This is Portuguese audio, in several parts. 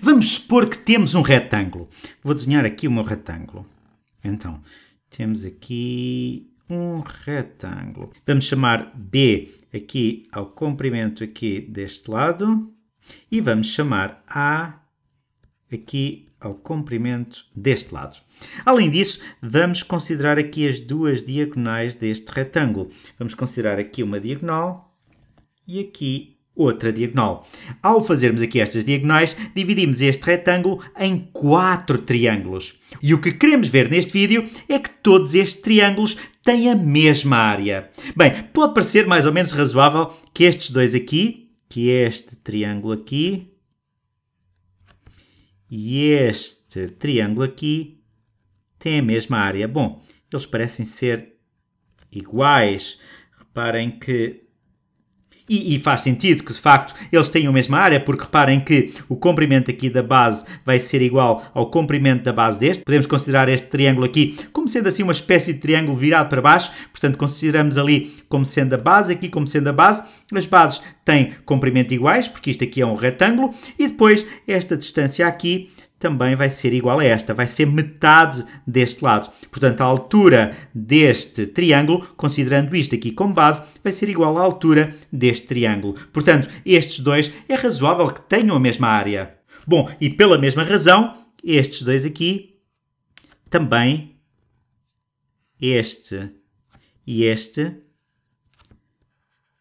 Vamos supor que temos um retângulo. Vou desenhar aqui o meu retângulo. Então, temos aqui um retângulo. Vamos chamar B aqui ao comprimento aqui deste lado e vamos chamar A aqui ao comprimento deste lado. Além disso, vamos considerar aqui as duas diagonais deste retângulo. Vamos considerar aqui uma diagonal e aqui outra diagonal. Ao fazermos aqui estas diagonais, dividimos este retângulo em quatro triângulos. E o que queremos ver neste vídeo é que todos estes triângulos têm a mesma área. Bem, pode parecer mais ou menos razoável que estes dois aqui, que este triângulo aqui e este triângulo aqui têm a mesma área. Bom, eles parecem ser iguais. Reparem que e, e, faz sentido que de facto eles tenham a mesma área, porque reparem que o comprimento aqui da base vai ser igual ao comprimento da base deste. Podemos considerar este triângulo aqui como sendo assim uma espécie de triângulo virado para baixo, portanto consideramos ali como sendo a base, aqui como sendo a base. As bases têm comprimento iguais, porque isto aqui é um retângulo, e depois esta distância aqui também vai ser igual a esta, vai ser metade deste lado. Portanto, a altura deste triângulo, considerando isto aqui como base, vai ser igual à altura deste triângulo. Portanto, estes dois é razoável que tenham a mesma área. Bom, e pela mesma razão, estes dois aqui também, este e este,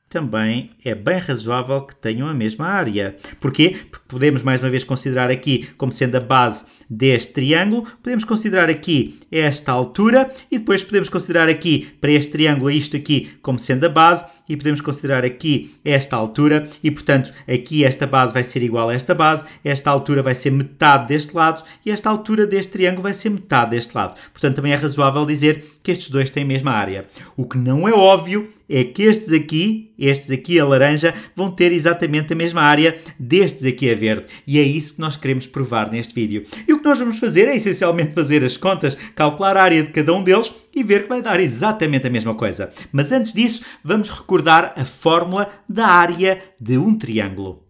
também é bem razoável que tenham a mesma área. Porquê? Porque podemos mais uma vez considerar aqui como sendo a base deste triângulo, podemos considerar aqui esta altura e depois podemos considerar aqui para este triângulo isto aqui como sendo a base e podemos considerar aqui esta altura e portanto aqui esta base vai ser igual a esta base, esta altura vai ser metade deste lado e esta altura deste triângulo vai ser metade deste lado. Portanto também é razoável dizer que estes dois têm a mesma área. O que não é óbvio é que estes aqui, estes aqui a laranja, vão ter exatamente a mesma área destes aqui a verde. E é isso que nós queremos provar neste vídeo. E o que nós vamos fazer é essencialmente fazer as contas, calcular a área de cada um deles e ver que vai dar exatamente a mesma coisa. Mas antes disso, vamos recordar a fórmula da área de um triângulo.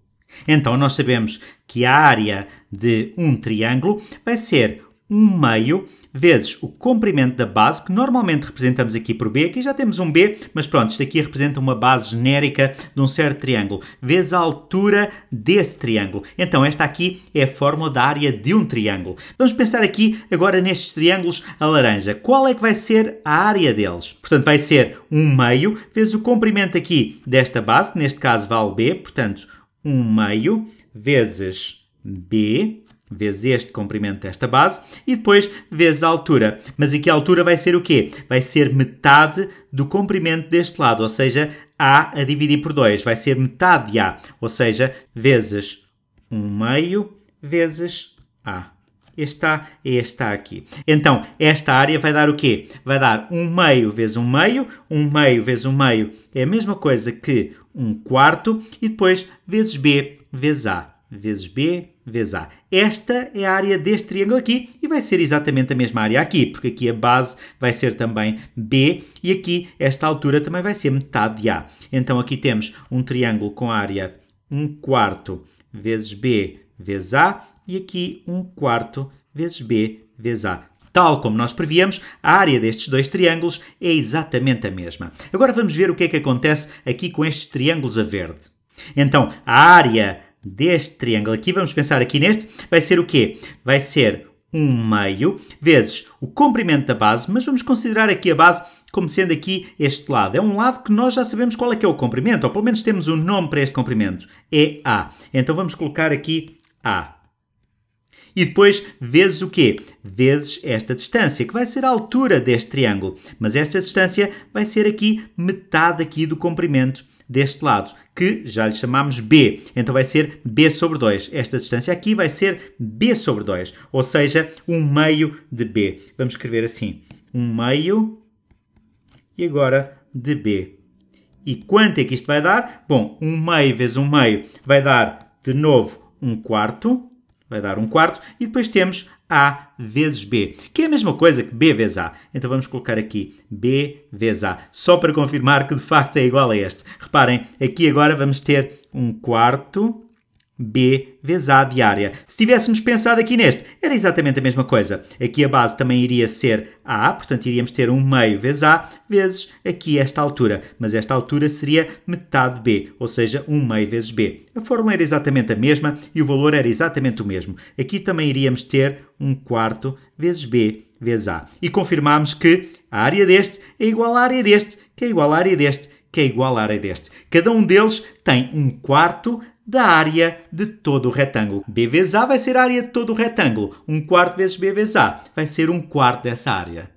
Então, nós sabemos que a área de um triângulo vai ser 1 meio vezes o comprimento da base, que normalmente representamos aqui por B. Aqui já temos um B, mas pronto, isto aqui representa uma base genérica de um certo triângulo, vezes a altura desse triângulo. Então, esta aqui é a fórmula da área de um triângulo. Vamos pensar aqui agora nestes triângulos a laranja. Qual é que vai ser a área deles? Portanto, vai ser 1 meio vezes o comprimento aqui desta base, neste caso vale B, portanto, 1 meio vezes B vezes este comprimento desta base e depois vezes a altura. Mas aqui a altura vai ser o quê? Vai ser metade do comprimento deste lado, ou seja, A a dividir por 2. Vai ser metade de A, ou seja, vezes 1 meio vezes A. Este A é este A aqui. Então, esta área vai dar o quê? Vai dar 1 meio vezes 1 meio, 1 meio vezes 1 meio é a mesma coisa que 1 quarto, e depois vezes B vezes A. Vezes B vezes A. Esta é a área deste triângulo aqui e vai ser exatamente a mesma área aqui, porque aqui a base vai ser também B e aqui esta altura também vai ser metade de A. Então aqui temos um triângulo com área 1 quarto vezes B vezes A e aqui 1 quarto vezes B vezes A. Tal como nós prevíamos, a área destes dois triângulos é exatamente a mesma. Agora vamos ver o que é que acontece aqui com estes triângulos a verde. Então, a área deste triângulo aqui, vamos pensar aqui neste, vai ser o quê? Vai ser 1 um meio vezes o comprimento da base, mas vamos considerar aqui a base como sendo aqui este lado. É um lado que nós já sabemos qual é que é o comprimento, ou pelo menos temos um nome para este comprimento, é A. Então vamos colocar aqui A. E depois vezes o quê? Vezes esta distância, que vai ser a altura deste triângulo. Mas esta distância vai ser aqui metade aqui do comprimento deste lado, que já lhe chamamos b. Então vai ser b sobre 2. Esta distância aqui vai ser b sobre 2, ou seja, um meio de b. Vamos escrever assim, um meio e agora de b. E quanto é que isto vai dar? Bom, um meio vezes um meio vai dar, de novo, um quarto vai dar um quarto, e depois temos A vezes B, que é a mesma coisa que B vezes A. Então vamos colocar aqui B vezes A, só para confirmar que de facto é igual a este. Reparem, aqui agora vamos ter um quarto B vezes de diária. Se tivéssemos pensado aqui neste, era exatamente a mesma coisa. Aqui a base também iria ser A, portanto iríamos ter um meio vezes A, vezes aqui esta altura. Mas esta altura seria metade B, ou seja, um meio vezes B. A fórmula era exatamente a mesma e o valor era exatamente o mesmo. Aqui também iríamos ter um quarto vezes B vezes A. E confirmámos que a área deste é igual à área deste, que é igual à área deste, que é igual à área deste. Cada um deles tem um quarto da área de todo o retângulo. BVA vai ser a área de todo o retângulo. 1 um quarto vezes BVA vai ser 1 um quarto dessa área.